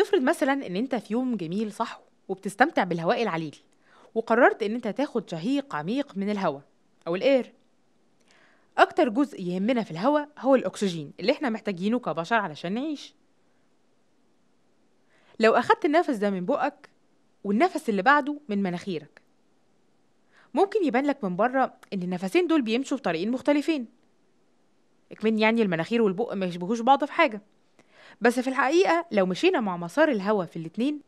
نفرض مثلا ان انت في يوم جميل صحو وبتستمتع بالهواء العليل وقررت ان انت تاخد شهيق عميق من الهواء او الاير اكتر جزء يهمنا في الهواء هو الاكسجين اللي احنا محتاجينه كبشر علشان نعيش لو اخدت النفس ده من بقك والنفس اللي بعده من مناخيرك ممكن يبان لك من بره ان النفسين دول بيمشوا في طريقين مختلفين اكمن يعني المناخير والبق ما يشبهوش بعض في حاجه بس في الحقيقة لو مشينا مع مسار الهوا في الاتنين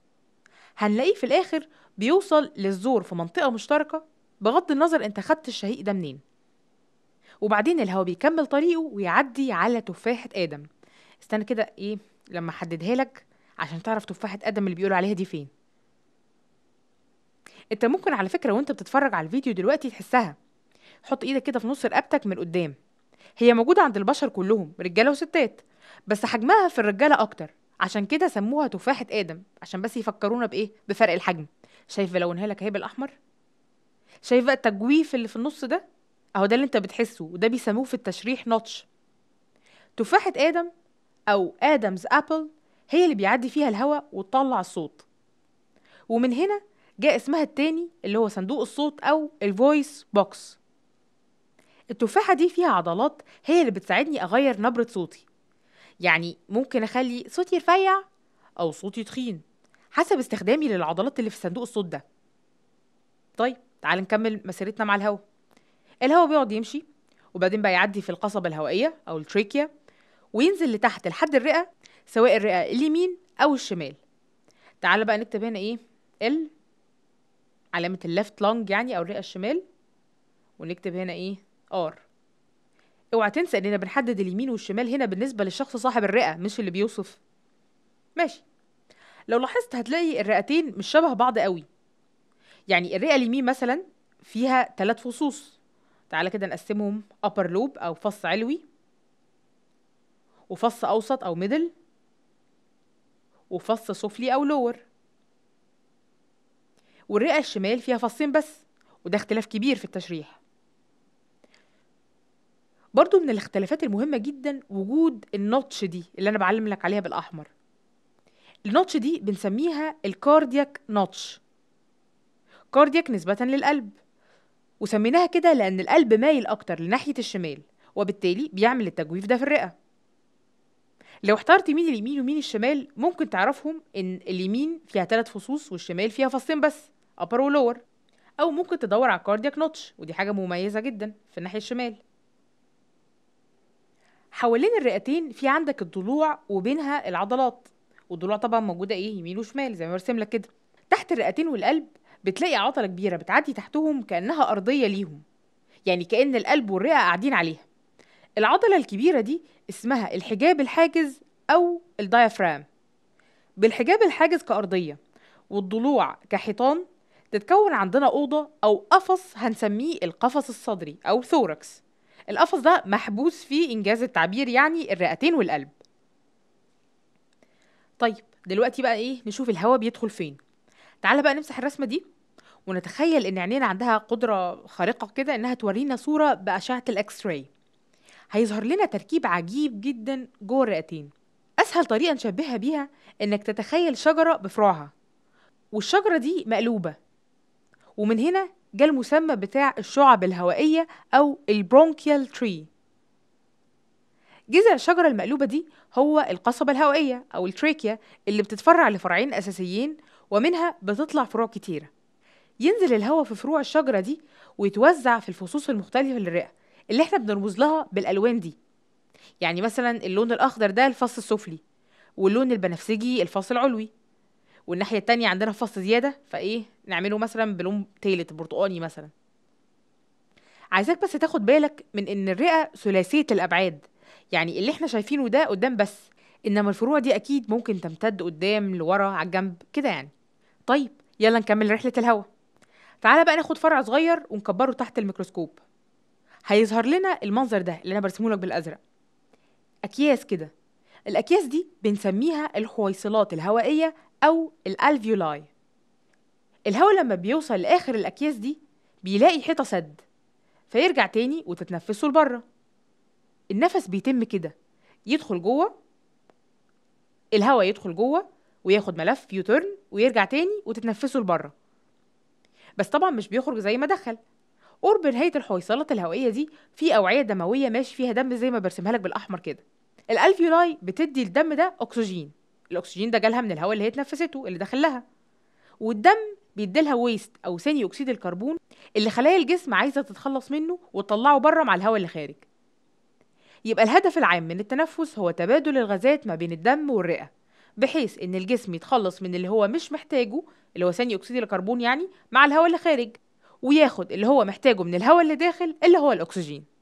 هنلاقيه في الآخر بيوصل للزور في منطقة مشتركة بغض النظر انت خدت الشهيق ده منين وبعدين الهوا بيكمل طريقه ويعدي على تفاحة آدم استنى كده ايه لما حددها لك عشان تعرف تفاحة آدم اللي بيقولوا عليها دي فين انت ممكن على فكرة وانت بتتفرج على الفيديو دلوقتي تحسها حط ايدك كده في نص رقبتك من قدام هي موجودة عند البشر كلهم رجالة وستات بس حجمها في الرجاله اكتر عشان كده سموها تفاحه ادم عشان بس يفكرونا بايه بفرق الحجم شايف لونها لك اهي بالاحمر شايف بقى التجويف اللي في النص ده اهو ده اللي انت بتحسه وده بيسموه في التشريح نوتش تفاحه ادم او ادمز ابل هي اللي بيعدي فيها الهواء وتطلع الصوت ومن هنا جاء اسمها التاني اللي هو صندوق الصوت او الفويس بوكس التفاحة دي فيها عضلات هي اللي بتساعدني أغير نبرة صوتي يعني ممكن أخلي صوتي رفيع أو صوتي تخين حسب استخدامي للعضلات اللي في صندوق الصوت ده طيب تعال نكمل مسيرتنا مع الهواء الهواء بيقعد يمشي وبعدين بقى يعدي في القصبة الهوائية أو التريكيا وينزل لتحت لحد الرئة سواء الرئة اليمين أو الشمال تعال بقى نكتب هنا إيه ال علامة اللفت لونج يعني أو الرئة الشمال ونكتب هنا إيه ار اوعى تنسى اننا بنحدد اليمين والشمال هنا بالنسبه للشخص صاحب الرئه مش اللي بيوصف ماشي لو لاحظت هتلاقي الرئتين مش شبه بعض قوي يعني الرئه اليمين مثلا فيها ثلاث فصوص تعالى كده نقسمهم upper loop او فص علوي وفص اوسط او middle وفص سفلي او lower والرئه الشمال فيها فصين بس وده اختلاف كبير في التشريح برضو من الاختلافات المهمة جدا وجود النوتش دي اللي أنا بعلم لك عليها بالأحمر النوتش دي بنسميها الكاردياك نوتش كاردياك نسبة للقلب وسميناها كده لأن القلب مايل أكتر لناحية الشمال وبالتالي بيعمل التجويف ده في الرئة لو احترت مين اليمين ومين الشمال ممكن تعرفهم إن اليمين فيها ثلاث فصوص والشمال فيها فصين بس upper ولور أو ممكن تدور على كاردياك نوتش ودي حاجة مميزة جدا في الناحية الشمال حوالين الرئتين في عندك الضلوع وبينها العضلات والضلوع طبعا موجوده ايه يمين وشمال زي ما برسم لك كده تحت الرئتين والقلب بتلاقي عضله كبيره بتعدي تحتهم كانها ارضيه ليهم يعني كان القلب والرئه قاعدين عليها العضله الكبيره دي اسمها الحجاب الحاجز او الديافرام بالحجاب الحاجز كارضيه والضلوع كحيطان تتكون عندنا اوضه او قفص هنسميه القفص الصدري او ثوركس القفص ده محبوس فيه إنجاز التعبير يعني الرئتين والقلب طيب دلوقتي بقى إيه نشوف الهواء بيدخل فين تعالى بقى نمسح الرسمة دي ونتخيل إن عينينا عندها قدرة خارقة كده إنها تورينا صورة بأشعة الإكس راي هيظهر لنا تركيب عجيب جدا جوه الرئتين أسهل طريقة نشبهها بيها إنك تتخيل شجرة بفروعها والشجرة دي مقلوبة ومن هنا جه المسمى بتاع الشعب الهوائية أو البرونكيال تري جذع الشجرة المقلوبة دي هو القصبة الهوائية أو التريكيا اللي بتتفرع لفرعين أساسيين ومنها بتطلع فروع كتيرة ينزل الهواء في فروع الشجرة دي ويتوزع في الفصوص المختلفة للرئة اللي احنا بنرمز لها بالألوان دي يعني مثلا اللون الأخضر ده الفص السفلي واللون البنفسجي الفص العلوي والناحيه التانية عندنا فص زياده فايه نعمله مثلا بلون تالت برتقاني مثلا عايزاك بس تاخد بالك من ان الرئه ثلاثيه الابعاد يعني اللي احنا شايفينه ده قدام بس انما الفروع دي اكيد ممكن تمتد قدام لورا على الجنب كده يعني طيب يلا نكمل رحله الهوا تعالى بقى ناخد فرع صغير ونكبره تحت الميكروسكوب هيظهر لنا المنظر ده اللي انا برسمه لك بالازرق اكياس كده الأكياس دي بنسميها الحويصلات الهوائية أو الألفيولاي الهواء لما بيوصل لآخر الأكياس دي بيلاقي حيطة سد فيرجع تاني وتتنفسه لبره النفس بيتم كده يدخل جوه الهواء يدخل جوه وياخد ملف يوتيرن ويرجع تاني وتتنفسه لبره بس طبعا مش بيخرج زي ما دخل قرب نهايه الحويصلات الهوائيه دي في اوعيه دمويه ماشي فيها دم زي ما برسمها لك بالاحمر كده الالفيولاي بتدي الدم ده اكسجين الاكسجين ده جالها من الهواء اللي هي اتنفسته اللي داخل لها والدم بيديلها ويست او ثاني اكسيد الكربون اللي خلايا الجسم عايزه تتخلص منه وتطلعه بره مع الهواء اللي خارج يبقى الهدف العام من التنفس هو تبادل الغازات ما بين الدم والرئه بحيث ان الجسم يتخلص من اللي هو مش محتاجه اللي هو ثاني اكسيد الكربون يعني مع الهواء اللي خارج وياخد اللي هو محتاجه من الهواء اللي داخل اللي هو الاكسجين